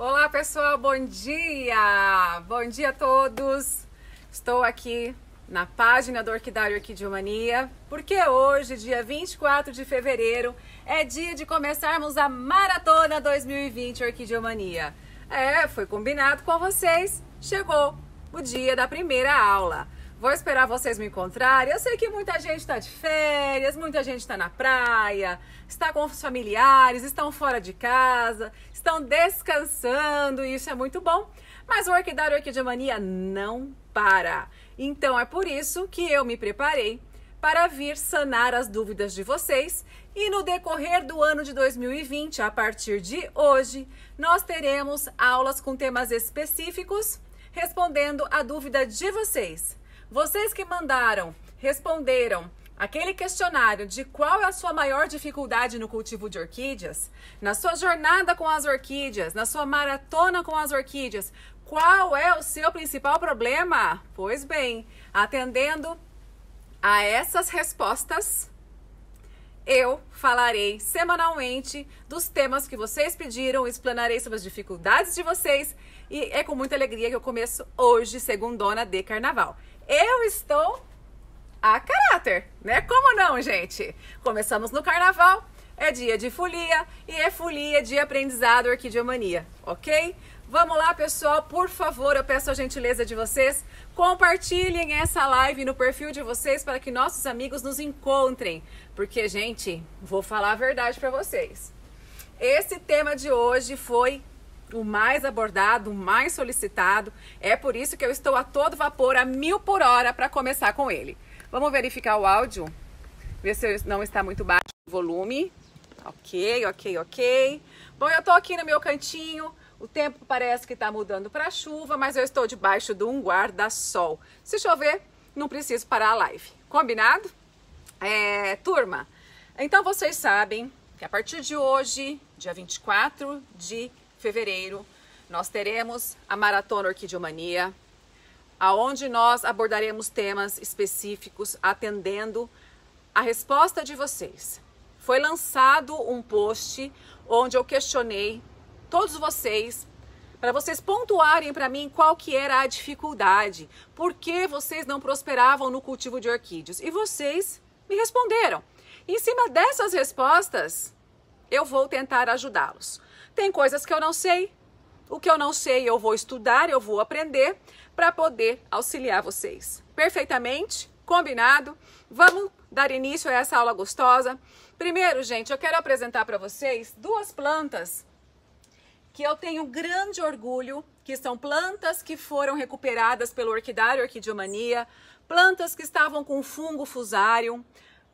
Olá pessoal, bom dia! Bom dia a todos! Estou aqui na página do Orquidário Orquidiomania, porque hoje, dia 24 de fevereiro, é dia de começarmos a Maratona 2020 Orquidiomania. É, foi combinado com vocês, chegou o dia da primeira aula. Vou esperar vocês me encontrarem. Eu sei que muita gente está de férias, muita gente está na praia, está com os familiares, estão fora de casa estão descansando, isso é muito bom. Mas o Orquidário mania não para. Então é por isso que eu me preparei para vir sanar as dúvidas de vocês. E no decorrer do ano de 2020, a partir de hoje, nós teremos aulas com temas específicos respondendo a dúvida de vocês. Vocês que mandaram, responderam Aquele questionário de qual é a sua maior dificuldade no cultivo de orquídeas, na sua jornada com as orquídeas, na sua maratona com as orquídeas, qual é o seu principal problema? Pois bem, atendendo a essas respostas, eu falarei semanalmente dos temas que vocês pediram, explanarei sobre as dificuldades de vocês e é com muita alegria que eu começo hoje, segundona de carnaval. Eu estou a caráter, né? Como não, gente? Começamos no carnaval, é dia de folia e é folia de aprendizado orquidiomania, ok? Vamos lá, pessoal, por favor, eu peço a gentileza de vocês, compartilhem essa live no perfil de vocês para que nossos amigos nos encontrem, porque, gente, vou falar a verdade para vocês. Esse tema de hoje foi o mais abordado, o mais solicitado, é por isso que eu estou a todo vapor, a mil por hora, para começar com ele. Vamos verificar o áudio, ver se não está muito baixo o volume. Ok, ok, ok. Bom, eu estou aqui no meu cantinho. O tempo parece que está mudando para chuva, mas eu estou debaixo de um guarda-sol. Se chover, não preciso parar a live. Combinado? É, turma, então vocês sabem que a partir de hoje, dia 24 de fevereiro, nós teremos a Maratona Orquidiomania aonde nós abordaremos temas específicos atendendo a resposta de vocês. Foi lançado um post onde eu questionei todos vocês para vocês pontuarem para mim qual que era a dificuldade, por que vocês não prosperavam no cultivo de orquídeas. E vocês me responderam. Em cima dessas respostas, eu vou tentar ajudá-los. Tem coisas que eu não sei, o que eu não sei, eu vou estudar, eu vou aprender para poder auxiliar vocês. Perfeitamente? Combinado? Vamos dar início a essa aula gostosa. Primeiro, gente, eu quero apresentar para vocês duas plantas que eu tenho grande orgulho, que são plantas que foram recuperadas pelo orquidário orquidiomania, plantas que estavam com fungo fusário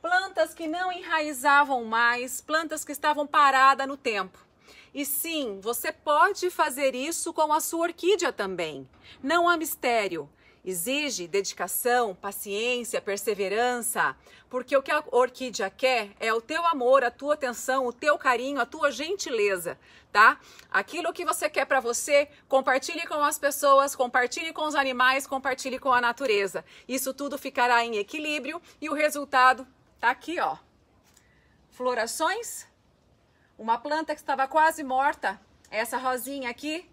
plantas que não enraizavam mais, plantas que estavam paradas no tempo. E sim, você pode fazer isso com a sua orquídea também. Não há mistério. Exige dedicação, paciência, perseverança, porque o que a orquídea quer é o teu amor, a tua atenção, o teu carinho, a tua gentileza, tá? Aquilo que você quer para você, compartilhe com as pessoas, compartilhe com os animais, compartilhe com a natureza. Isso tudo ficará em equilíbrio e o resultado tá aqui, ó. Florações uma planta que estava quase morta, essa rosinha aqui,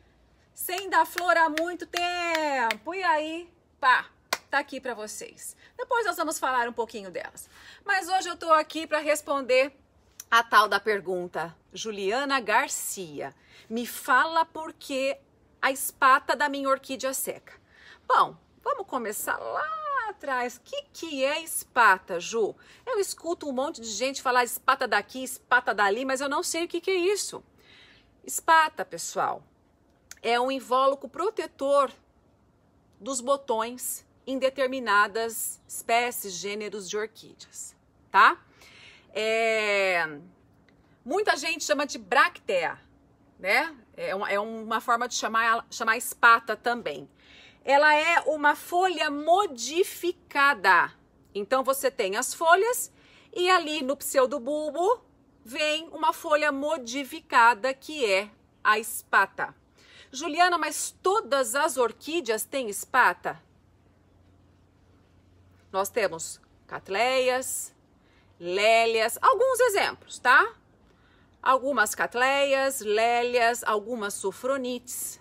sem dar flor há muito tempo. E aí, pá, tá aqui para vocês. Depois nós vamos falar um pouquinho delas. Mas hoje eu tô aqui para responder a tal da pergunta. Juliana Garcia, me fala por que a espata da minha orquídea seca. Bom, vamos começar lá atrás. O que, que é espata, Ju? Eu escuto um monte de gente falar espata daqui, espata dali, mas eu não sei o que, que é isso. Espata, pessoal, é um invólucro protetor dos botões em determinadas espécies, gêneros de orquídeas, tá? É... Muita gente chama de bractea, né? É uma, é uma forma de chamar, chamar espata também ela é uma folha modificada. Então você tem as folhas e ali no pseudobulbo vem uma folha modificada que é a espata. Juliana, mas todas as orquídeas têm espata? Nós temos catleias, lélias, alguns exemplos, tá? Algumas catleias, lélias, algumas sufronites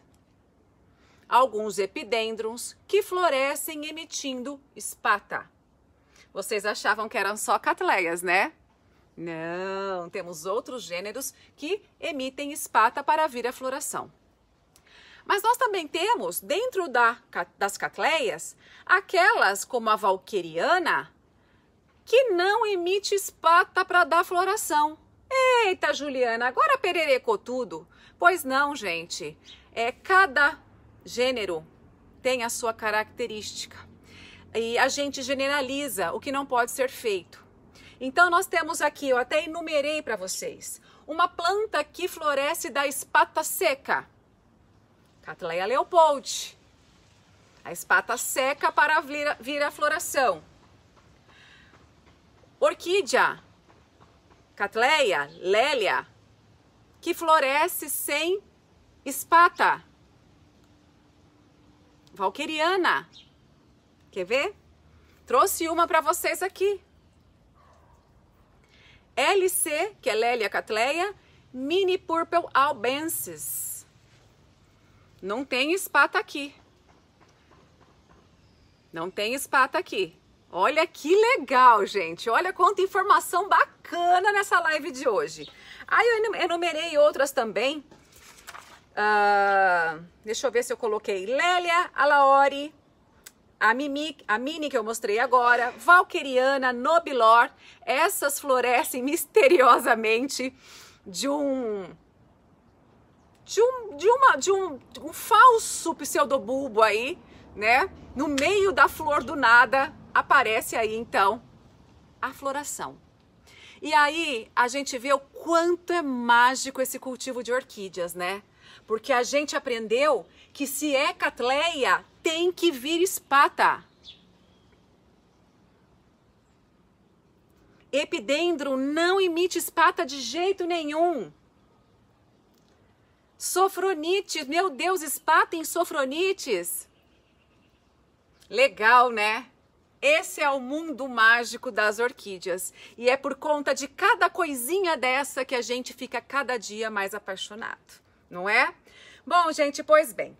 alguns epidêndrons que florescem emitindo espata. Vocês achavam que eram só catleias, né? Não, temos outros gêneros que emitem espata para vir a floração. Mas nós também temos, dentro da, das catleias, aquelas como a valqueriana, que não emite espata para dar floração. Eita, Juliana, agora pererecou tudo. Pois não, gente. É cada gênero tem a sua característica. E a gente generaliza o que não pode ser feito. Então, nós temos aqui, eu até enumerei para vocês, uma planta que floresce da espata seca, Catleia leopoldi. A espata seca para vir, vir a floração. Orquídea, Catleia, Lélia, que floresce sem espata. Valqueriana. Quer ver? Trouxe uma para vocês aqui. LC, que é Lélia Catleia, Mini Purple Albensis. Não tem espata aqui. Não tem espata aqui. Olha que legal, gente. Olha quanta informação bacana nessa live de hoje. Aí eu enumerei outras também Uh, deixa eu ver se eu coloquei Lélia Alaori, a Mimi, a Mini que eu mostrei agora, Valqueriana, Nobilor, essas florescem misteriosamente de um de um de uma de um, de um falso pseudobulbo aí, né? No meio da flor do nada aparece aí então a floração. E aí a gente vê o quanto é mágico esse cultivo de orquídeas, né? Porque a gente aprendeu que se é catleia, tem que vir espata. Epidendro não emite espata de jeito nenhum. Sofronites, meu Deus, espata em sofronites. Legal, né? Esse é o mundo mágico das orquídeas e é por conta de cada coisinha dessa que a gente fica cada dia mais apaixonado, não é? Bom, gente, pois bem.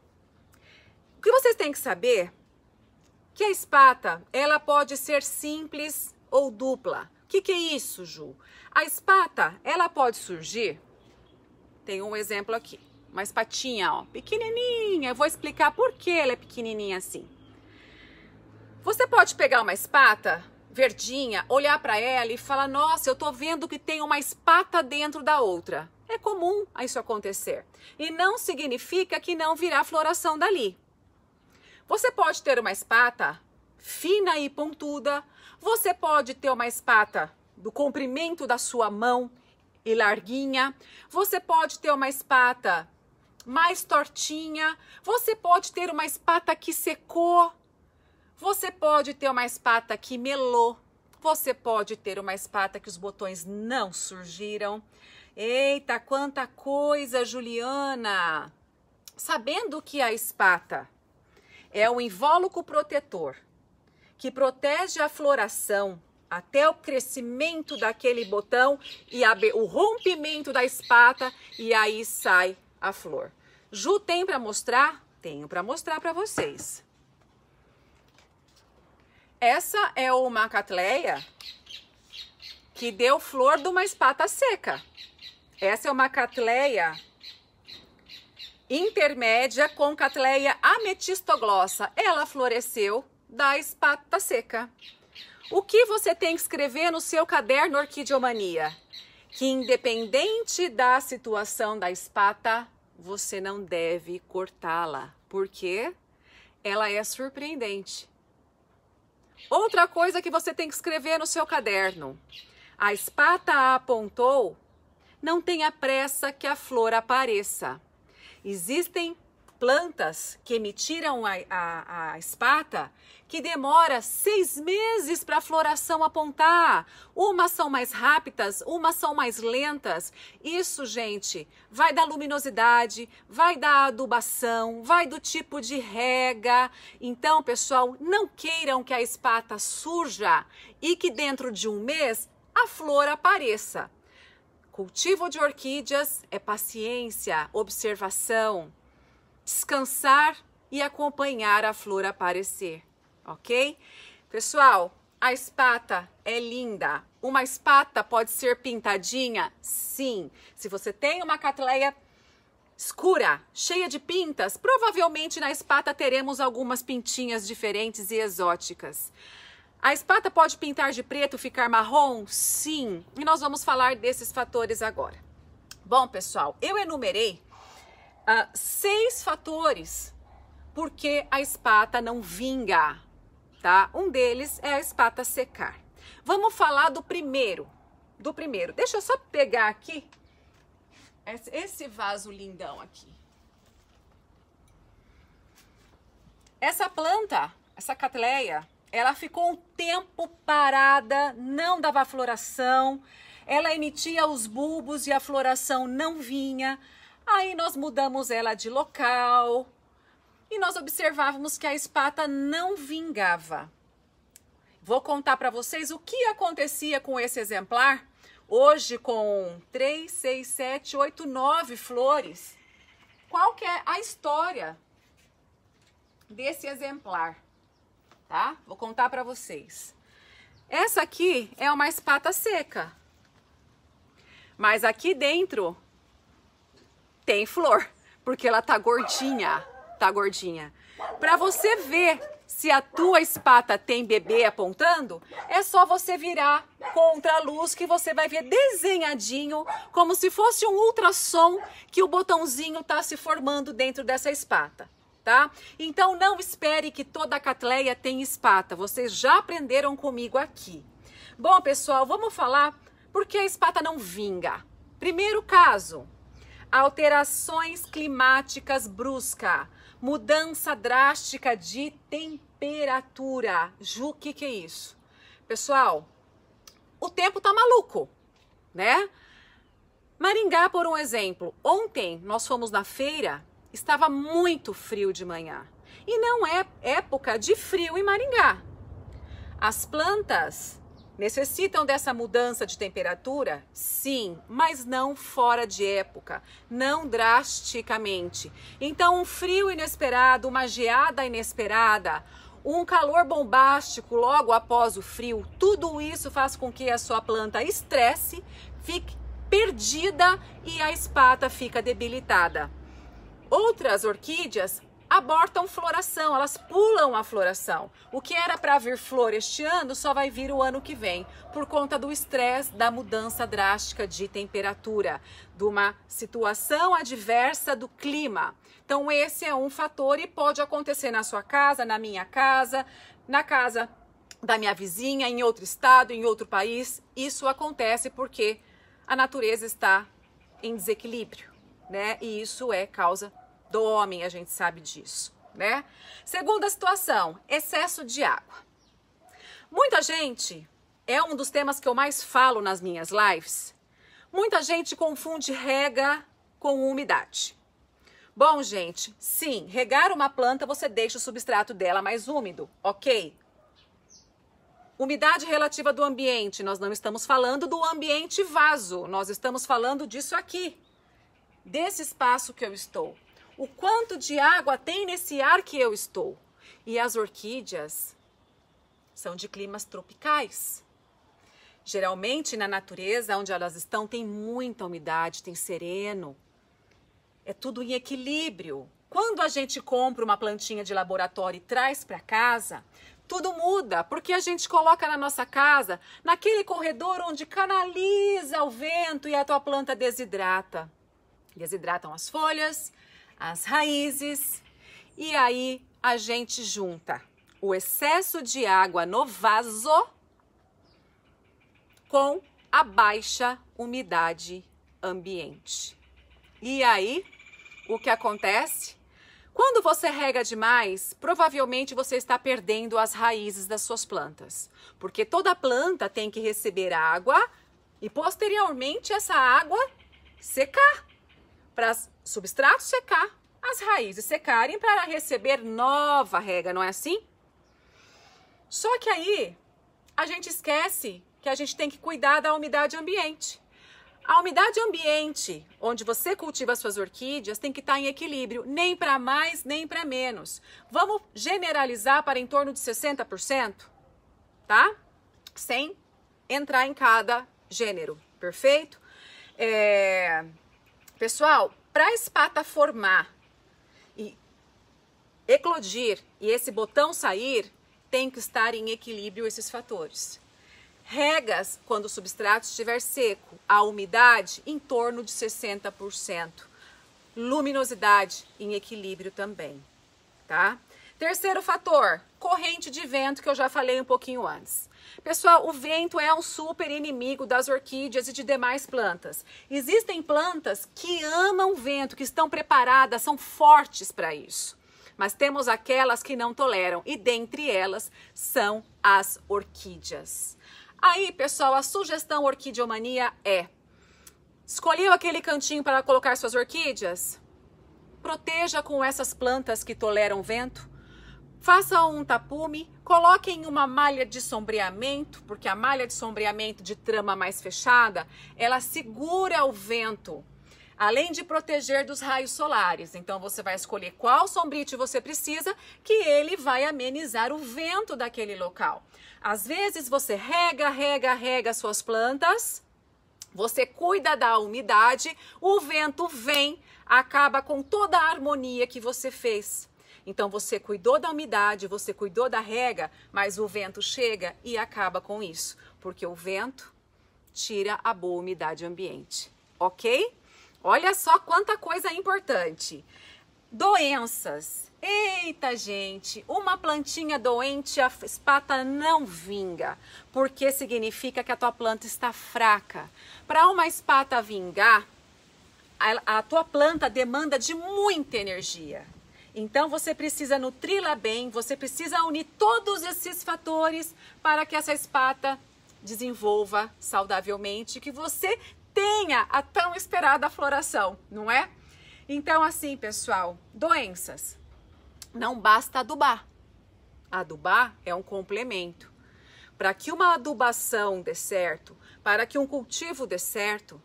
O que vocês têm que saber que a espata, ela pode ser simples ou dupla. O que, que é isso, Ju? A espata, ela pode surgir. Tem um exemplo aqui, uma espatinha, ó, pequenininha. Eu vou explicar por que ela é pequenininha assim. Você pode pegar uma espata verdinha, olhar para ela e falar: "Nossa, eu estou vendo que tem uma espata dentro da outra". É comum isso acontecer. E não significa que não virá floração dali. Você pode ter uma espata fina e pontuda, você pode ter uma espata do comprimento da sua mão e larguinha, você pode ter uma espata mais tortinha, você pode ter uma espata que secou, você pode ter uma espata que melou, você pode ter uma espata que os botões não surgiram. Eita, quanta coisa, Juliana! Sabendo que a espata é o invólucro protetor que protege a floração até o crescimento daquele botão e a, o rompimento da espata e aí sai a flor. Ju tem para mostrar? Tenho para mostrar para vocês. Essa é uma catleia que deu flor de uma espata seca. Essa é uma catleia intermédia com catleia ametistoglossa. Ela floresceu da espata seca. O que você tem que escrever no seu caderno Orquidiomania? Que independente da situação da espata, você não deve cortá-la, porque ela é surpreendente. Outra coisa que você tem que escrever no seu caderno. A espata apontou, não tenha pressa que a flor apareça. Existem plantas que emitiram a, a, a espata que demora seis meses para a floração apontar. Umas são mais rápidas, umas são mais lentas. Isso, gente, vai da luminosidade, vai da adubação, vai do tipo de rega. Então, pessoal, não queiram que a espata surja e que dentro de um mês a flor apareça. Cultivo de orquídeas é paciência, observação, descansar e acompanhar a flor aparecer, ok? Pessoal, a espata é linda. Uma espata pode ser pintadinha? Sim. Se você tem uma catleia escura, cheia de pintas, provavelmente na espata teremos algumas pintinhas diferentes e exóticas. A espata pode pintar de preto, ficar marrom? Sim. E nós vamos falar desses fatores agora. Bom, pessoal, eu enumerei uh, seis fatores porque a espata não vinga, tá? Um deles é a espata secar. Vamos falar do primeiro, do primeiro. Deixa eu só pegar aqui esse vaso lindão aqui. Essa planta, essa catleia, ela ficou um tempo parada, não dava floração, ela emitia os bulbos e a floração não vinha. Aí nós mudamos ela de local e nós observávamos que a espata não vingava. Vou contar para vocês o que acontecia com esse exemplar hoje com 3, 6, 7, 8, 9 flores. Qual que é a história desse exemplar? Tá? Vou contar para vocês. Essa aqui é uma espata seca. Mas aqui dentro tem flor, porque ela tá gordinha, tá gordinha. Para você ver se a tua espata tem bebê apontando, é só você virar contra a luz que você vai ver desenhadinho, como se fosse um ultrassom que o botãozinho tá se formando dentro dessa espata. Tá? Então não espere que toda a catleia tenha espata. Vocês já aprenderam comigo aqui. Bom, pessoal, vamos falar por que a espata não vinga. Primeiro caso, alterações climáticas brusca, mudança drástica de temperatura. Ju, o que, que é isso? Pessoal, o tempo tá maluco, né? Maringá, por um exemplo, ontem nós fomos na feira, estava muito frio de manhã. E não é época de frio em Maringá. As plantas Necessitam dessa mudança de temperatura? Sim, mas não fora de época, não drasticamente. Então, um frio inesperado, uma geada inesperada, um calor bombástico logo após o frio, tudo isso faz com que a sua planta estresse, fique perdida e a espata fica debilitada. Outras orquídeas abortam floração, elas pulam a floração. O que era para vir flor este ano só vai vir o ano que vem, por conta do estresse da mudança drástica de temperatura, de uma situação adversa do clima. Então, esse é um fator e pode acontecer na sua casa, na minha casa, na casa da minha vizinha, em outro estado, em outro país. Isso acontece porque a natureza está em desequilíbrio, né? E isso é causa do homem, a gente sabe disso, né? Segunda situação, excesso de água. Muita gente, é um dos temas que eu mais falo nas minhas lives, muita gente confunde rega com umidade. Bom, gente, sim, regar uma planta você deixa o substrato dela mais úmido, ok? Umidade relativa do ambiente, nós não estamos falando do ambiente vaso, nós estamos falando disso aqui, desse espaço que eu estou o quanto de água tem nesse ar que eu estou. E as orquídeas são de climas tropicais. Geralmente na natureza onde elas estão tem muita umidade, tem sereno. É tudo em equilíbrio. Quando a gente compra uma plantinha de laboratório e traz para casa, tudo muda, porque a gente coloca na nossa casa, naquele corredor onde canaliza o vento e a tua planta desidrata. Desidratam as folhas, as raízes e aí a gente junta o excesso de água no vaso com a baixa umidade ambiente. E aí, o que acontece? Quando você rega demais, provavelmente você está perdendo as raízes das suas plantas, porque toda planta tem que receber água e posteriormente essa água secar para substrato secar, as raízes secarem para receber nova rega, não é assim? Só que aí a gente esquece que a gente tem que cuidar da umidade ambiente. A umidade ambiente, onde você cultiva suas orquídeas, tem que estar tá em equilíbrio, nem para mais nem para menos. Vamos generalizar para em torno de 60%, tá? Sem entrar em cada gênero, perfeito? É... Pessoal, para a espata formar e eclodir e esse botão sair, tem que estar em equilíbrio esses fatores. Regas quando o substrato estiver seco, a umidade em torno de 60%, luminosidade em equilíbrio também, tá? Terceiro fator, corrente de vento que eu já falei um pouquinho antes. Pessoal, o vento é um super inimigo das orquídeas e de demais plantas. Existem plantas que amam vento, que estão preparadas, são fortes para isso. Mas temos aquelas que não toleram, e dentre elas são as orquídeas. Aí, pessoal, a sugestão orquidiomania é: escolheu aquele cantinho para colocar suas orquídeas? Proteja com essas plantas que toleram vento Faça um tapume, coloque em uma malha de sombreamento, porque a malha de sombreamento de trama mais fechada, ela segura o vento, além de proteger dos raios solares. Então você vai escolher qual sombrite você precisa, que ele vai amenizar o vento daquele local. Às vezes você rega, rega, rega suas plantas, você cuida da umidade, o vento vem, acaba com toda a harmonia que você fez. Então você cuidou da umidade, você cuidou da rega, mas o vento chega e acaba com isso, porque o vento tira a boa umidade ambiente, ok? Olha só quanta coisa importante. Doenças. Eita, gente, uma plantinha doente, a espata não vinga, porque significa que a tua planta está fraca. Para uma espata vingar, a, a tua planta demanda de muita energia. Então você precisa nutri-la bem, você precisa unir todos esses fatores para que essa espata desenvolva saudavelmente, que você tenha a tão esperada floração, não é? Então assim, pessoal, doenças. Não basta adubar. Adubar é um complemento. Para que uma adubação dê certo, para que um cultivo dê certo,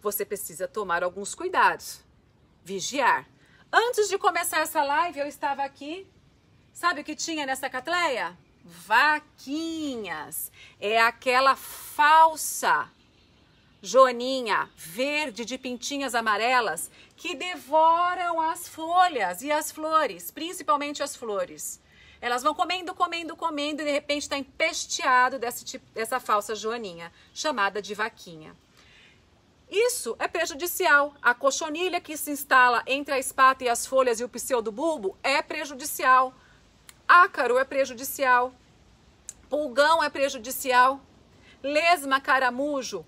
você precisa tomar alguns cuidados. Vigiar, Antes de começar essa live, eu estava aqui. Sabe o que tinha nessa catleia? Vaquinhas. É aquela falsa joaninha verde de pintinhas amarelas que devoram as folhas e as flores, principalmente as flores. Elas vão comendo, comendo, comendo e de repente está empesteado desse tipo, dessa falsa joaninha, chamada de vaquinha. Isso é prejudicial. A cochonilha que se instala entre a espata e as folhas e o pseudobulbo é prejudicial. Ácaro é prejudicial. Pulgão é prejudicial. Lesma, caramujo,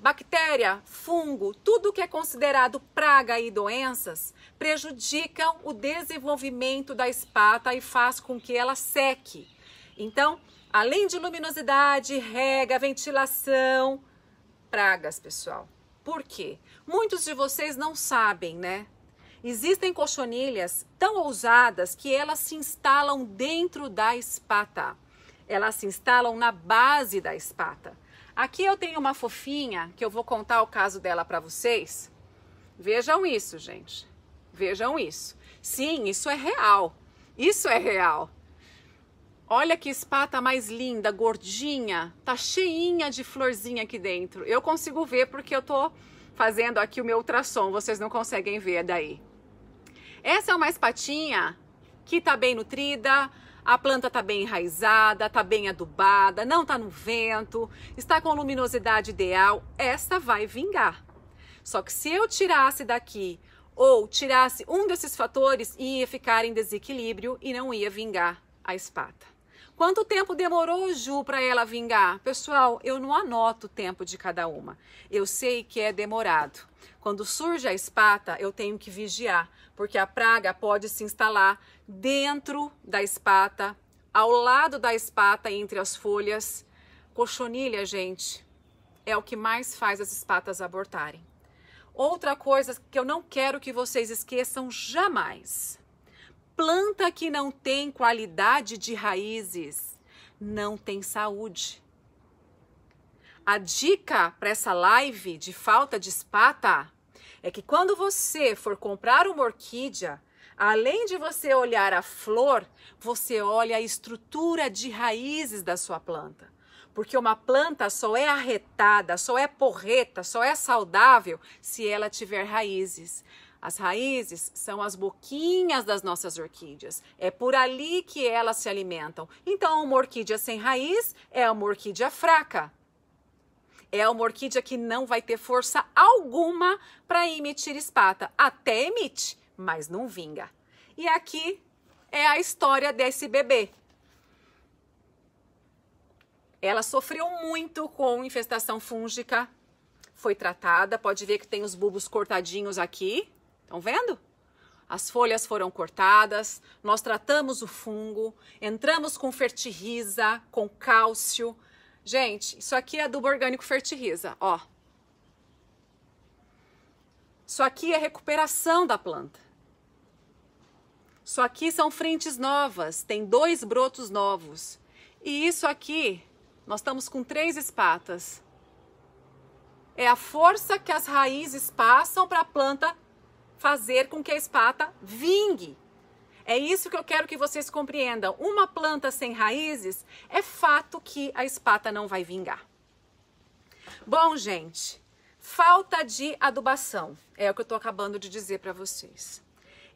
bactéria, fungo, tudo que é considerado praga e doenças prejudicam o desenvolvimento da espata e faz com que ela seque. Então, além de luminosidade, rega, ventilação, pragas, pessoal. Por quê? Muitos de vocês não sabem, né? Existem cochonilhas tão ousadas que elas se instalam dentro da espata. Elas se instalam na base da espata. Aqui eu tenho uma fofinha que eu vou contar o caso dela para vocês. Vejam isso, gente. Vejam isso. Sim, isso é real. Isso é real. Olha que espata mais linda, gordinha, tá cheinha de florzinha aqui dentro. Eu consigo ver porque eu tô fazendo aqui o meu ultrassom, vocês não conseguem ver daí. Essa é uma espatinha que tá bem nutrida, a planta tá bem enraizada, tá bem adubada, não tá no vento, está com luminosidade ideal, esta vai vingar. Só que se eu tirasse daqui ou tirasse um desses fatores, ia ficar em desequilíbrio e não ia vingar a espata. Quanto tempo demorou o Ju para ela vingar? Pessoal, eu não anoto o tempo de cada uma. Eu sei que é demorado. Quando surge a espata, eu tenho que vigiar, porque a praga pode se instalar dentro da espata, ao lado da espata, entre as folhas. Cochonilha, gente, é o que mais faz as espatas abortarem. Outra coisa que eu não quero que vocês esqueçam jamais planta que não tem qualidade de raízes não tem saúde. A dica para essa live de falta de espata é que quando você for comprar uma orquídea, além de você olhar a flor, você olha a estrutura de raízes da sua planta. Porque uma planta só é arretada, só é porreta, só é saudável se ela tiver raízes. As raízes são as boquinhas das nossas orquídeas. É por ali que elas se alimentam. Então, uma orquídea sem raiz é uma orquídea fraca. É uma orquídea que não vai ter força alguma para emitir espata. Até emite, mas não vinga. E aqui é a história desse bebê. Ela sofreu muito com infestação fúngica, foi tratada. Pode ver que tem os bulbos cortadinhos aqui, Estão vendo? As folhas foram cortadas, nós tratamos o fungo, entramos com fertiriza, com cálcio. Gente, isso aqui é adubo orgânico fertiriza. ó. Isso aqui é recuperação da planta. Isso aqui são frentes novas, tem dois brotos novos. E isso aqui, nós estamos com três espatas. É a força que as raízes passam para a planta fazer com que a espata vingue. É isso que eu quero que vocês compreendam. Uma planta sem raízes é fato que a espata não vai vingar. Bom, gente, falta de adubação é o que eu estou acabando de dizer para vocês.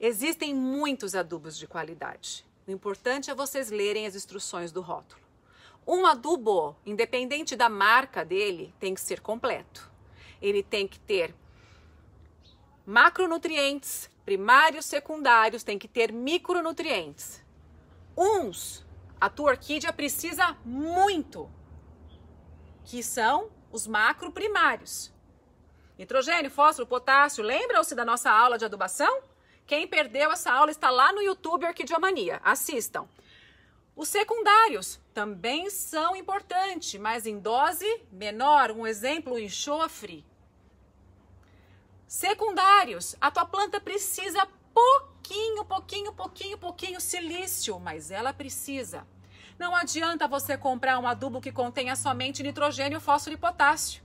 Existem muitos adubos de qualidade. O importante é vocês lerem as instruções do rótulo. Um adubo, independente da marca dele, tem que ser completo. Ele tem que ter macronutrientes, primários, secundários, tem que ter micronutrientes. Uns a tua orquídea precisa muito, que são os macroprimários. Nitrogênio, fósforo, potássio, lembram-se da nossa aula de adubação? Quem perdeu essa aula está lá no YouTube Orquidiomania, assistam. Os secundários também são importantes, mas em dose menor. Um exemplo, o enxofre secundários. A tua planta precisa pouquinho, pouquinho, pouquinho, pouquinho silício, mas ela precisa. Não adianta você comprar um adubo que contenha somente nitrogênio, fósforo e potássio.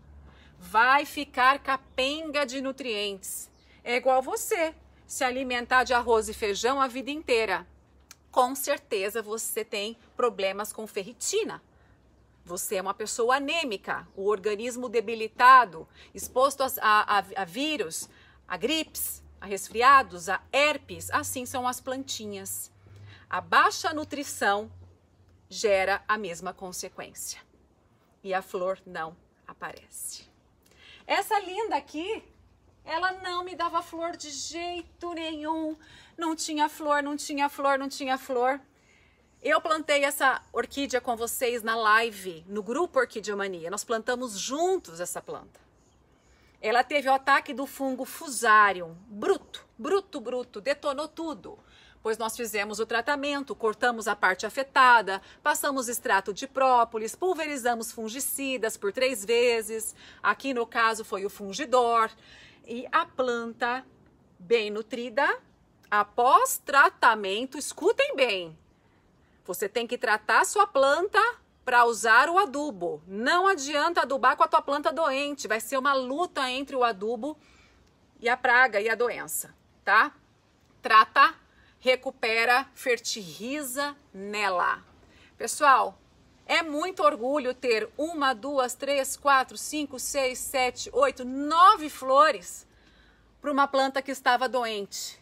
Vai ficar capenga de nutrientes. É igual você se alimentar de arroz e feijão a vida inteira. Com certeza você tem problemas com ferritina, você é uma pessoa anêmica, o organismo debilitado, exposto a, a, a vírus, a gripes, a resfriados, a herpes. Assim são as plantinhas. A baixa nutrição gera a mesma consequência. E a flor não aparece. Essa linda aqui, ela não me dava flor de jeito nenhum. Não tinha flor, não tinha flor, não tinha flor. Eu plantei essa orquídea com vocês na live, no grupo Orquidiomania. Nós plantamos juntos essa planta. Ela teve o ataque do fungo fusarium, bruto, bruto, bruto, detonou tudo. Pois nós fizemos o tratamento, cortamos a parte afetada, passamos extrato de própolis, pulverizamos fungicidas por três vezes. Aqui no caso foi o fungidor. E a planta, bem nutrida, após tratamento, escutem bem, você tem que tratar a sua planta para usar o adubo. Não adianta adubar com a tua planta doente, vai ser uma luta entre o adubo e a praga e a doença, tá? Trata, recupera, fertiliza nela. Pessoal, é muito orgulho ter uma, duas, três, quatro, cinco, seis, sete, oito, nove flores para uma planta que estava doente.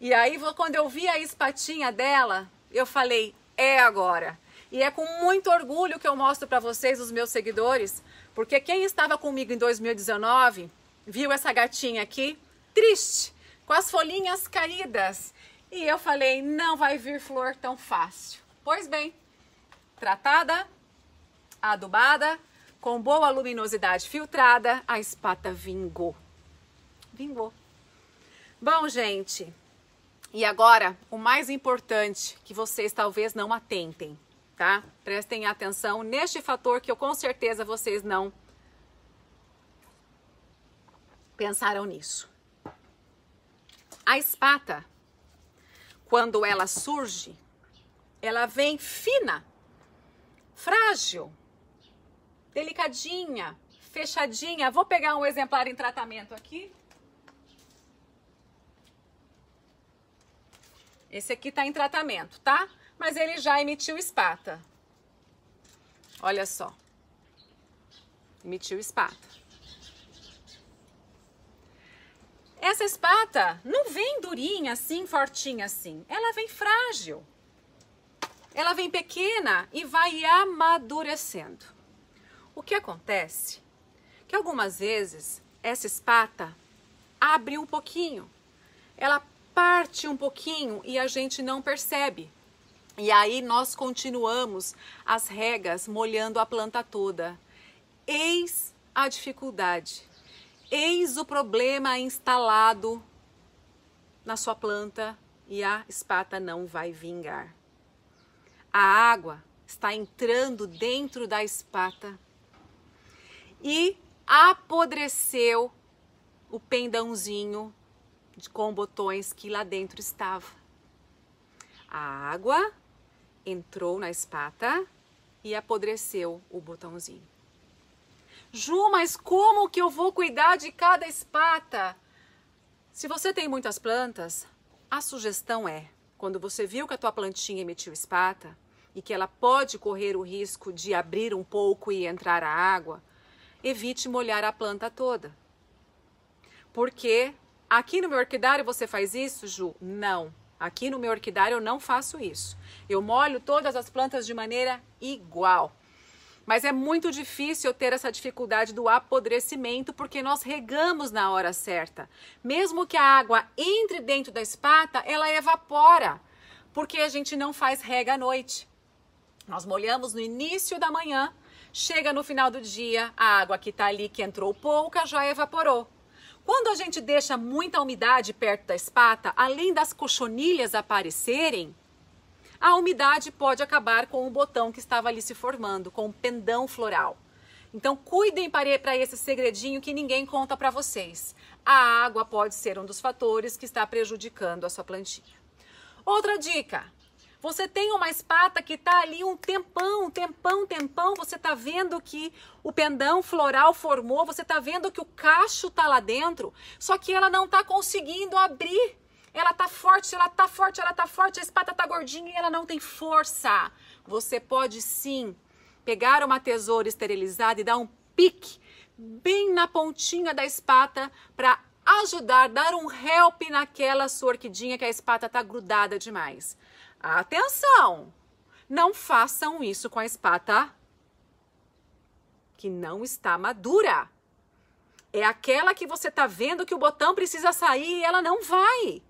E aí, quando eu vi a espatinha dela, eu falei: é agora. E é com muito orgulho que eu mostro para vocês, os meus seguidores, porque quem estava comigo em 2019 viu essa gatinha aqui, triste, com as folhinhas caídas. E eu falei: não vai vir flor tão fácil. Pois bem, tratada, adubada, com boa luminosidade filtrada, a espata vingou. Vingou. Bom, gente, e agora, o mais importante que vocês talvez não atentem, tá? Prestem atenção neste fator que eu com certeza vocês não pensaram nisso. A espata, quando ela surge, ela vem fina, frágil, delicadinha, fechadinha. Vou pegar um exemplar em tratamento aqui. Esse aqui está em tratamento, tá? Mas ele já emitiu espata. Olha só. Emitiu espata. Essa espata não vem durinha assim, fortinha assim. Ela vem frágil. Ela vem pequena e vai amadurecendo. O que acontece? Que algumas vezes essa espata abre um pouquinho. Ela parte um pouquinho e a gente não percebe. E aí nós continuamos as regas molhando a planta toda. Eis a dificuldade. Eis o problema instalado na sua planta e a espata não vai vingar. A água está entrando dentro da espata e apodreceu o pendãozinho com botões que lá dentro estava. A água entrou na espata e apodreceu o botãozinho. Ju, mas como que eu vou cuidar de cada espata? Se você tem muitas plantas, a sugestão é, quando você viu que a tua plantinha emitiu espata e que ela pode correr o risco de abrir um pouco e entrar a água, evite molhar a planta toda. Porque Aqui no meu orquidário você faz isso, Ju? Não. Aqui no meu orquidário eu não faço isso. Eu molho todas as plantas de maneira igual. Mas é muito difícil eu ter essa dificuldade do apodrecimento porque nós regamos na hora certa. Mesmo que a água entre dentro da espata, ela evapora, porque a gente não faz rega à noite. Nós molhamos no início da manhã, chega no final do dia, a água que está ali, que entrou pouca, já evaporou. Quando a gente deixa muita umidade perto da espata, além das cochonilhas aparecerem, a umidade pode acabar com o botão que estava ali se formando, com o pendão floral. Então, cuidem para esse segredinho que ninguém conta para vocês. A água pode ser um dos fatores que está prejudicando a sua plantinha. Outra dica: você tem uma espata que está ali um tempão, tempão, tempão, você está vendo que o pendão floral formou, você está vendo que o cacho está lá dentro, só que ela não está conseguindo abrir. Ela está forte, ela está forte, ela está forte, a espata está gordinha e ela não tem força. Você pode sim pegar uma tesoura esterilizada e dar um pique bem na pontinha da espata para ajudar, dar um help naquela sua orquidinha que a espata está grudada demais. Atenção! Não façam isso com a espata que não está madura. É aquela que você está vendo que o botão precisa sair e ela não vai.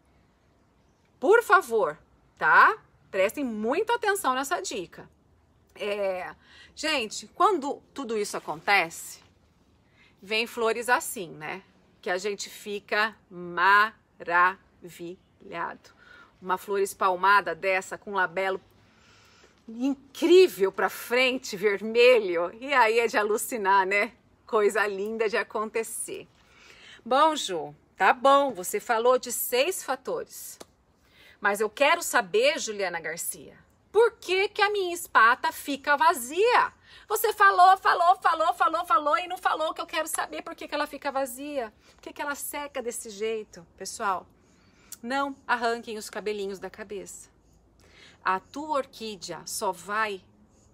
Por favor, tá? Prestem muita atenção nessa dica. É, gente, quando tudo isso acontece, vem flores assim, né? Que a gente fica maravilhado. Uma flor espalmada dessa com labelo incrível para frente, vermelho. E aí é de alucinar, né? Coisa linda de acontecer. Bom, Ju, tá bom, você falou de seis fatores. Mas eu quero saber, Juliana Garcia, por que, que a minha espata fica vazia? Você falou, falou, falou, falou, falou e não falou que eu quero saber por que, que ela fica vazia. Por que, que ela seca desse jeito? Pessoal, não arranquem os cabelinhos da cabeça. A tua orquídea só vai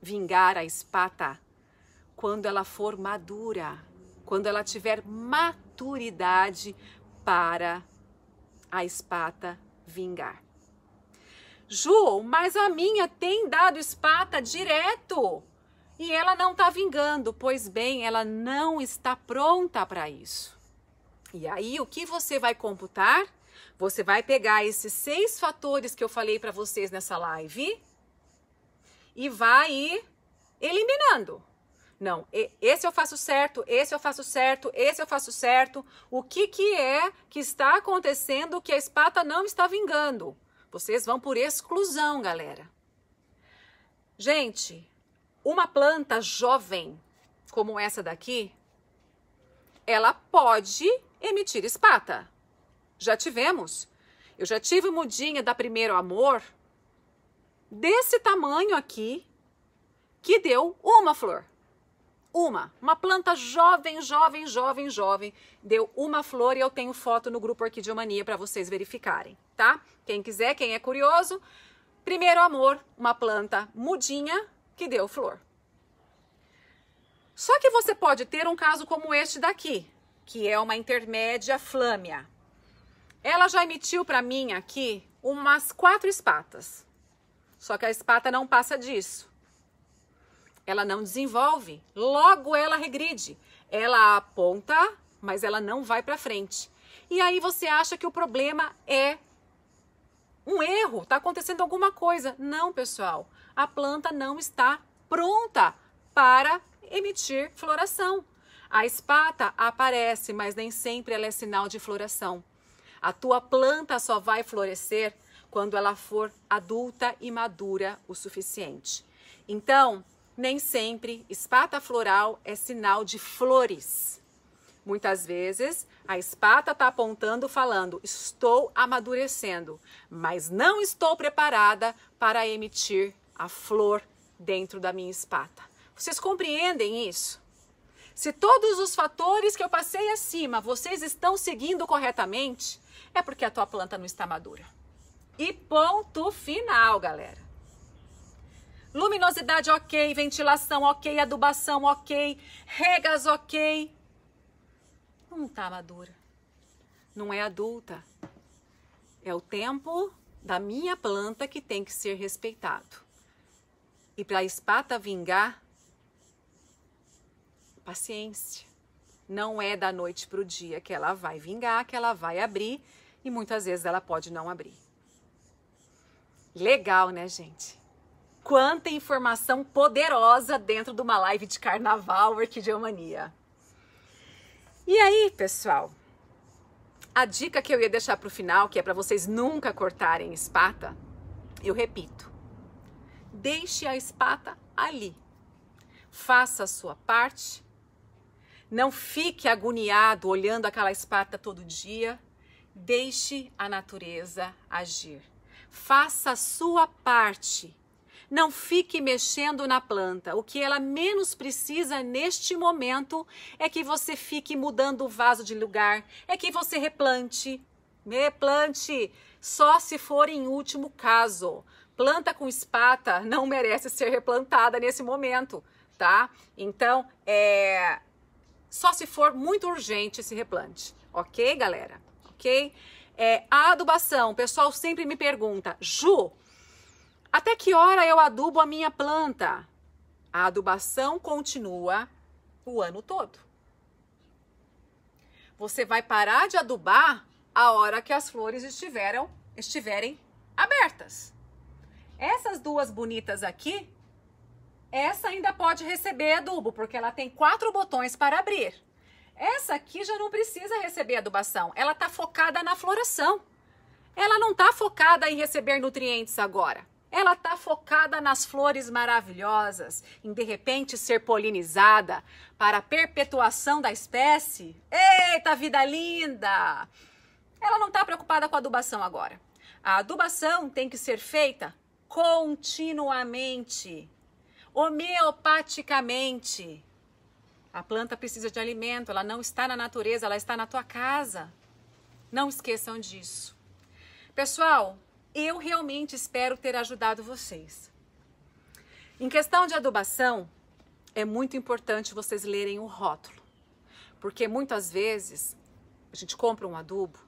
vingar a espata quando ela for madura, quando ela tiver maturidade para a espata vingar. Ju, mas a minha tem dado espata direto e ela não está vingando. Pois bem, ela não está pronta para isso. E aí, o que você vai computar? Você vai pegar esses seis fatores que eu falei para vocês nessa live e vai ir eliminando. Não, esse eu faço certo, esse eu faço certo, esse eu faço certo. O que, que é que está acontecendo que a espata não está vingando? Vocês vão por exclusão, galera. Gente, uma planta jovem como essa daqui, ela pode emitir espata. Já tivemos. Eu já tive mudinha da primeiro amor desse tamanho aqui que deu uma flor. Uma, uma planta jovem, jovem, jovem, jovem, deu uma flor e eu tenho foto no grupo Orquidiomania para vocês verificarem, tá? Quem quiser, quem é curioso, primeiro amor, uma planta mudinha que deu flor. Só que você pode ter um caso como este daqui, que é uma intermédia flâmea, ela já emitiu para mim aqui umas quatro espatas. Só que a espata não passa disso. Ela não desenvolve, logo ela regride. Ela aponta, mas ela não vai para frente. E aí você acha que o problema é um erro, está acontecendo alguma coisa. Não, pessoal, a planta não está pronta para emitir floração. A espata aparece, mas nem sempre ela é sinal de floração. A tua planta só vai florescer quando ela for adulta e madura o suficiente. Então, nem sempre espata floral é sinal de flores. Muitas vezes a espata está apontando, falando: estou amadurecendo, mas não estou preparada para emitir a flor dentro da minha espata. Vocês compreendem isso? Se todos os fatores que eu passei acima vocês estão seguindo corretamente, é porque a tua planta não está madura. E ponto final, galera. Luminosidade ok, ventilação ok, adubação ok, regas ok. Não está madura. Não é adulta. É o tempo da minha planta que tem que ser respeitado. E para a espata vingar, paciência. Não é da noite para o dia que ela vai vingar, que ela vai abrir e muitas vezes ela pode não abrir. Legal, né, gente? Quanta informação poderosa dentro de uma live de carnaval orquideomania. E aí, pessoal? A dica que eu ia deixar para o final, que é para vocês nunca cortarem espata, eu repito. Deixe a espata ali. Faça a sua parte, não fique agoniado olhando aquela esparta todo dia. Deixe a natureza agir. Faça a sua parte. Não fique mexendo na planta. O que ela menos precisa neste momento é que você fique mudando o vaso de lugar, é que você replante. Replante só se for em último caso. Planta com espata não merece ser replantada nesse momento, tá? Então, é, só se for muito urgente esse replante, ok, galera? Ok? É, a adubação, o pessoal sempre me pergunta, Ju, até que hora eu adubo a minha planta? A adubação continua o ano todo. Você vai parar de adubar a hora que as flores estiveram, estiverem abertas. Essas duas bonitas aqui essa ainda pode receber adubo, porque ela tem quatro botões para abrir. Essa aqui já não precisa receber adubação, ela está focada na floração. Ela não está focada em receber nutrientes agora. Ela está focada nas flores maravilhosas, em de repente ser polinizada para a perpetuação da espécie. Eita, vida linda! Ela não está preocupada com a adubação agora. A adubação tem que ser feita continuamente homeopaticamente. A planta precisa de alimento, ela não está na natureza, ela está na tua casa. Não esqueçam disso. Pessoal, eu realmente espero ter ajudado vocês. Em questão de adubação, é muito importante vocês lerem o rótulo, porque muitas vezes a gente compra um adubo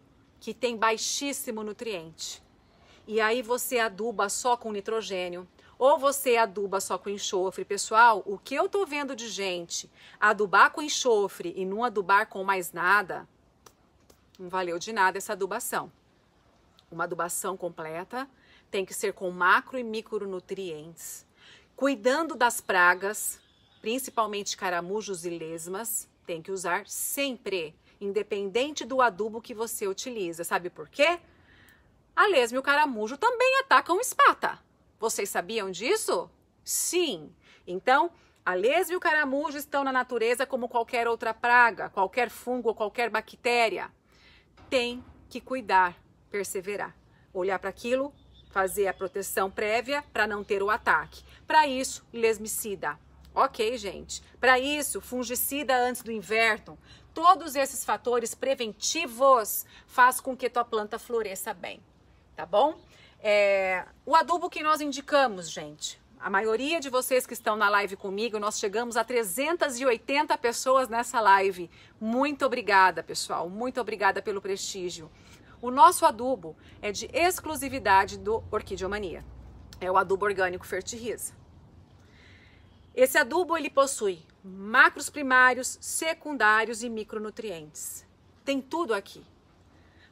que tem baixíssimo nutriente. E aí você aduba só com nitrogênio, ou você aduba só com enxofre, pessoal, o que eu tô vendo de gente adubar com enxofre e não adubar com mais nada, não valeu de nada essa adubação. Uma adubação completa tem que ser com macro e micronutrientes, cuidando das pragas, principalmente caramujos e lesmas, tem que usar sempre, independente do adubo que você utiliza. Sabe por quê? A lesma e o caramujo também atacam espata. Vocês sabiam disso? Sim. Então, a lesma e o caramujo estão na natureza como qualquer outra praga, qualquer fungo ou qualquer bactéria. Tem que cuidar, perseverar, olhar para aquilo, fazer a proteção prévia para não ter o ataque. Para isso, lesmicida. Ok, gente. Para isso, fungicida antes do inverno. Todos esses fatores preventivos faz com que tua planta floresça bem, tá bom? É, o adubo que nós indicamos, gente, a maioria de vocês que estão na live comigo, nós chegamos a 380 pessoas nessa live. Muito obrigada, pessoal. Muito obrigada pelo prestígio. O nosso adubo é de exclusividade do Orquidiomania. É o adubo orgânico Fertiriza. Esse adubo ele possui macros primários, secundários e micronutrientes. Tem tudo aqui.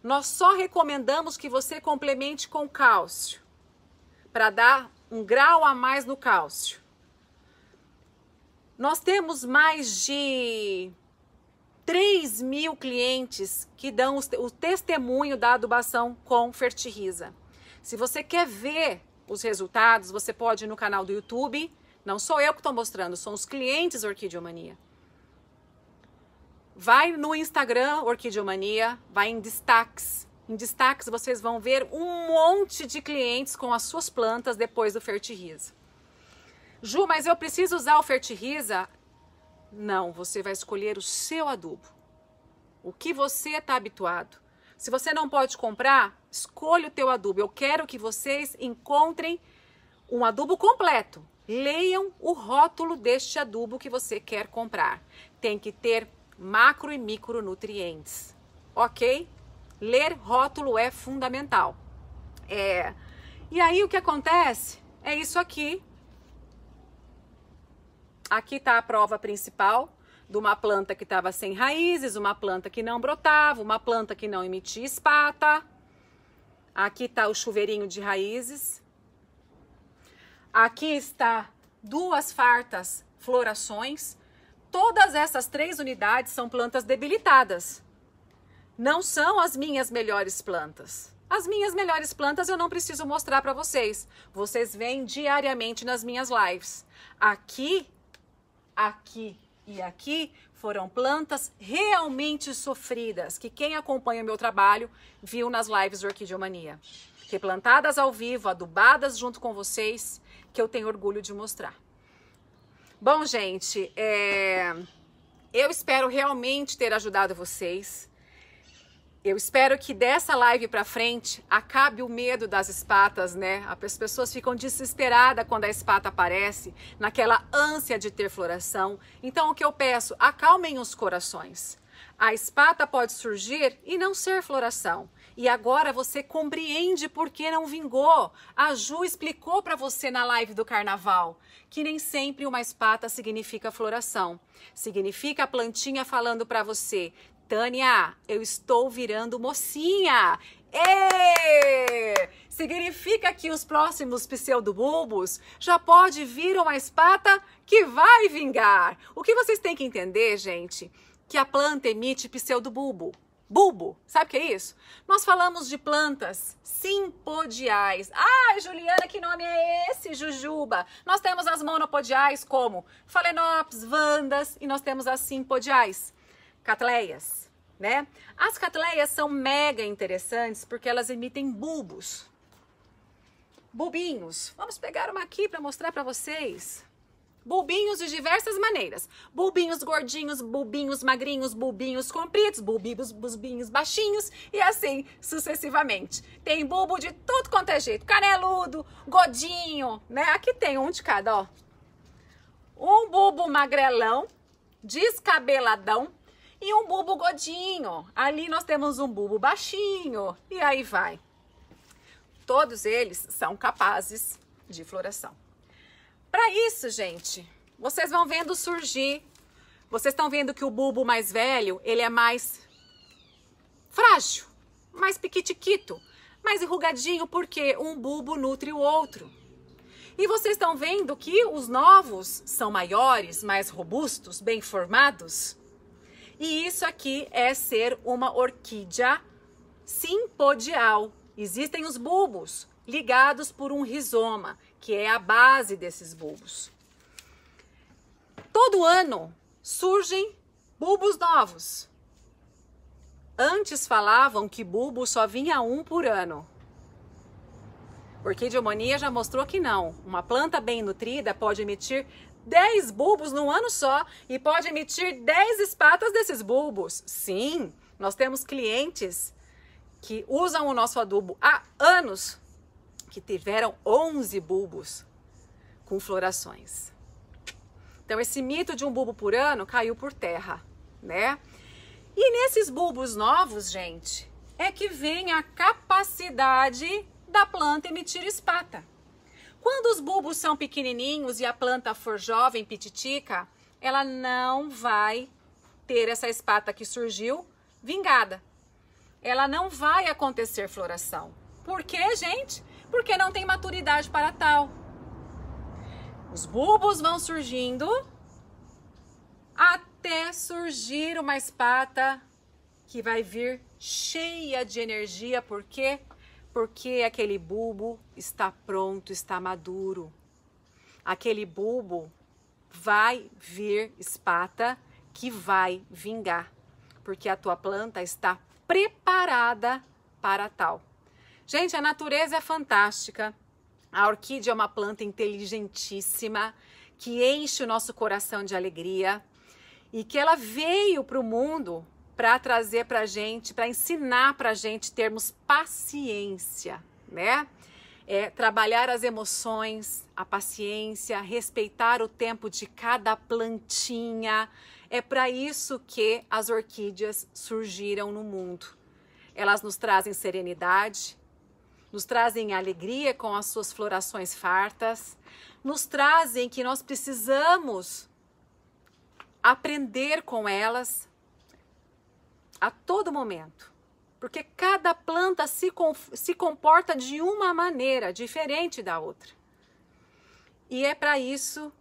Nós só recomendamos que você complemente com cálcio, para dar um grau a mais no cálcio. Nós temos mais de 3 mil clientes que dão o testemunho da adubação com Fertiriza. Se você quer ver os resultados, você pode ir no canal do YouTube. Não sou eu que estou mostrando, são os clientes Orquidiomania. Vai no Instagram Orquidiomania, vai em destaques. Em destaques vocês vão ver um monte de clientes com as suas plantas depois do Fertiriza. Ju, mas eu preciso usar o Fertiriza? Não, você vai escolher o seu adubo. O que você está habituado. Se você não pode comprar, escolha o teu adubo. Eu quero que vocês encontrem um adubo completo. Leiam o rótulo deste adubo que você quer comprar. Tem que ter macro e micronutrientes, ok? Ler rótulo é fundamental. É. E aí o que acontece é isso aqui. Aqui está a prova principal de uma planta que estava sem raízes, uma planta que não brotava, uma planta que não emitia espata. Aqui está o chuveirinho de raízes. Aqui está duas fartas florações Todas essas três unidades são plantas debilitadas. Não são as minhas melhores plantas. As minhas melhores plantas eu não preciso mostrar para vocês. Vocês vêm diariamente nas minhas lives. Aqui, aqui e aqui foram plantas realmente sofridas, que quem acompanha o meu trabalho viu nas lives do Orquidiomania. Replantadas ao vivo, adubadas junto com vocês, que eu tenho orgulho de mostrar. Bom, gente, é... eu espero realmente ter ajudado vocês. Eu espero que dessa live para frente acabe o medo das espatas, né? As pessoas ficam desesperadas quando a espata aparece, naquela ânsia de ter floração. Então, o que eu peço? Acalmem os corações. A espata pode surgir e não ser floração. E agora você compreende por que não vingou. A Ju explicou para você na live do carnaval que nem sempre uma espata significa floração. Significa a plantinha falando para você: Tânia, eu estou virando mocinha. Ê! Significa que os próximos pseudobulbos já pode vir uma espata que vai vingar. O que vocês têm que entender, gente, que a planta emite pseudobulbo bulbo. Sabe o que é isso? Nós falamos de plantas simpodiais. Ah, Juliana, que nome é esse, Jujuba? Nós temos as monopodiais como Phalaenopsis, Vandas e nós temos as simpodiais, Catleias, né? As catleias são mega interessantes porque elas emitem bulbos. Bulbinhos. Vamos pegar uma aqui para mostrar para vocês. Bulbinhos de diversas maneiras. Bulbinhos gordinhos, bulbinhos magrinhos, bulbinhos compridos, bulbinhos, busbinhos baixinhos e assim sucessivamente. Tem bulbo de tudo quanto é jeito. Caneludo, godinho, né? Aqui tem um de cada, ó. Um bulbo magrelão, descabeladão e um bulbo godinho. Ali nós temos um bulbo baixinho e aí vai. Todos eles são capazes de floração. Para isso, gente, vocês vão vendo surgir. Vocês estão vendo que o bulbo mais velho, ele é mais frágil, mais piquitiquito, mais enrugadinho, porque um bulbo nutre o outro. E vocês estão vendo que os novos são maiores, mais robustos, bem formados. E isso aqui é ser uma orquídea simpodial. Existem os bulbos ligados por um rizoma que é a base desses bulbos. Todo ano surgem bulbos novos. Antes falavam que bulbo só vinha um por ano. Orquídea homonia já mostrou que não. Uma planta bem nutrida pode emitir 10 bulbos num ano só e pode emitir 10 espatas desses bulbos. Sim, nós temos clientes que usam o nosso adubo há anos que tiveram 11 bulbos com florações. Então esse mito de um bulbo por ano caiu por terra, né? E nesses bulbos novos, gente, é que vem a capacidade da planta emitir espata. Quando os bulbos são pequenininhos e a planta for jovem, pititica, ela não vai ter essa espata que surgiu vingada. Ela não vai acontecer floração. Por quê, gente? porque não tem maturidade para tal. Os bulbos vão surgindo até surgir uma espata que vai vir cheia de energia, por quê? Porque aquele bulbo está pronto, está maduro. Aquele bulbo vai vir espata que vai vingar, porque a tua planta está preparada para tal. Gente, a natureza é fantástica. A orquídea é uma planta inteligentíssima que enche o nosso coração de alegria e que ela veio para o mundo para trazer para gente, para ensinar para gente termos paciência, né? É, trabalhar as emoções, a paciência, respeitar o tempo de cada plantinha. É para isso que as orquídeas surgiram no mundo. Elas nos trazem serenidade, nos trazem alegria com as suas florações fartas, nos trazem que nós precisamos aprender com elas a todo momento. Porque cada planta se, se comporta de uma maneira diferente da outra. E é para isso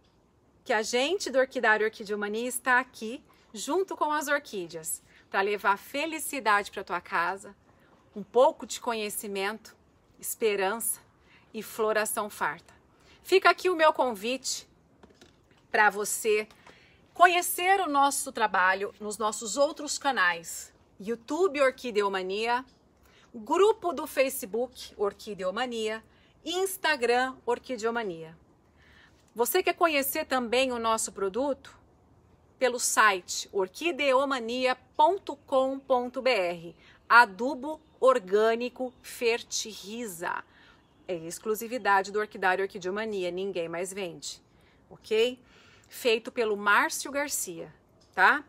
que a gente do Orquidário Orquidiomania está aqui, junto com as orquídeas, para levar felicidade para tua casa, um pouco de conhecimento esperança e floração farta. Fica aqui o meu convite para você conhecer o nosso trabalho nos nossos outros canais: YouTube Orquideomania, grupo do Facebook Orquideomania, Instagram Orquideomania. Você quer conhecer também o nosso produto? Pelo site orquideomania.com.br adubo orgânico fertiliza. É exclusividade do Orquidário Orquidiomania, ninguém mais vende, ok? Feito pelo Márcio Garcia, tá?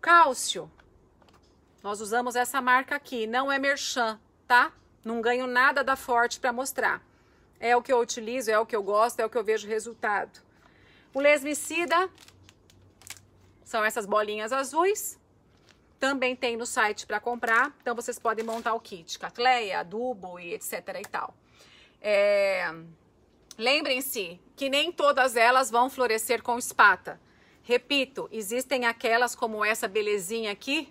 Cálcio, nós usamos essa marca aqui, não é merchan, tá? Não ganho nada da Forte para mostrar. É o que eu utilizo, é o que eu gosto, é o que eu vejo resultado. O lesmicida são essas bolinhas azuis, também tem no site para comprar, então vocês podem montar o kit, cacleia, adubo e etc e tal. É... Lembrem-se que nem todas elas vão florescer com espata. Repito, existem aquelas como essa belezinha aqui,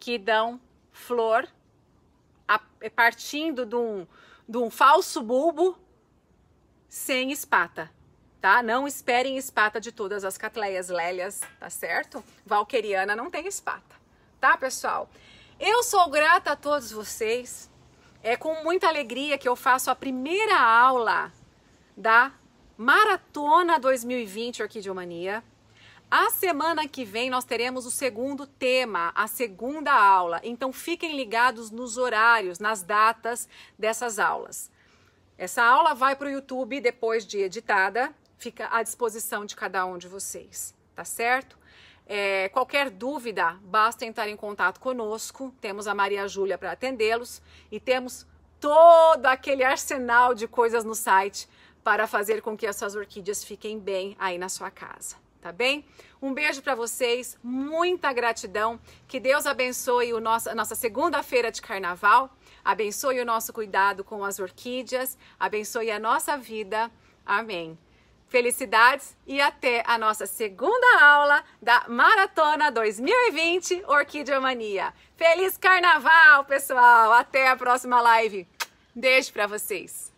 que dão flor a, é partindo de um, de um falso bulbo sem espata, tá? Não esperem espata de todas as catleias lélias, tá certo? Valqueriana não tem espata tá, pessoal? Eu sou grata a todos vocês. É com muita alegria que eu faço a primeira aula da Maratona 2020 Orquidiomania. A semana que vem nós teremos o segundo tema, a segunda aula. Então fiquem ligados nos horários, nas datas dessas aulas. Essa aula vai para o YouTube depois de editada, fica à disposição de cada um de vocês, tá certo? É, qualquer dúvida, basta entrar em contato conosco. Temos a Maria Júlia para atendê-los e temos todo aquele arsenal de coisas no site para fazer com que as suas orquídeas fiquem bem aí na sua casa, tá bem? Um beijo para vocês, muita gratidão, que Deus abençoe o nosso, a nossa segunda-feira de carnaval, abençoe o nosso cuidado com as orquídeas, abençoe a nossa vida. Amém. Felicidades e até a nossa segunda aula da Maratona 2020 Orquídea Mania. Feliz Carnaval, pessoal! Até a próxima live. Beijo para vocês.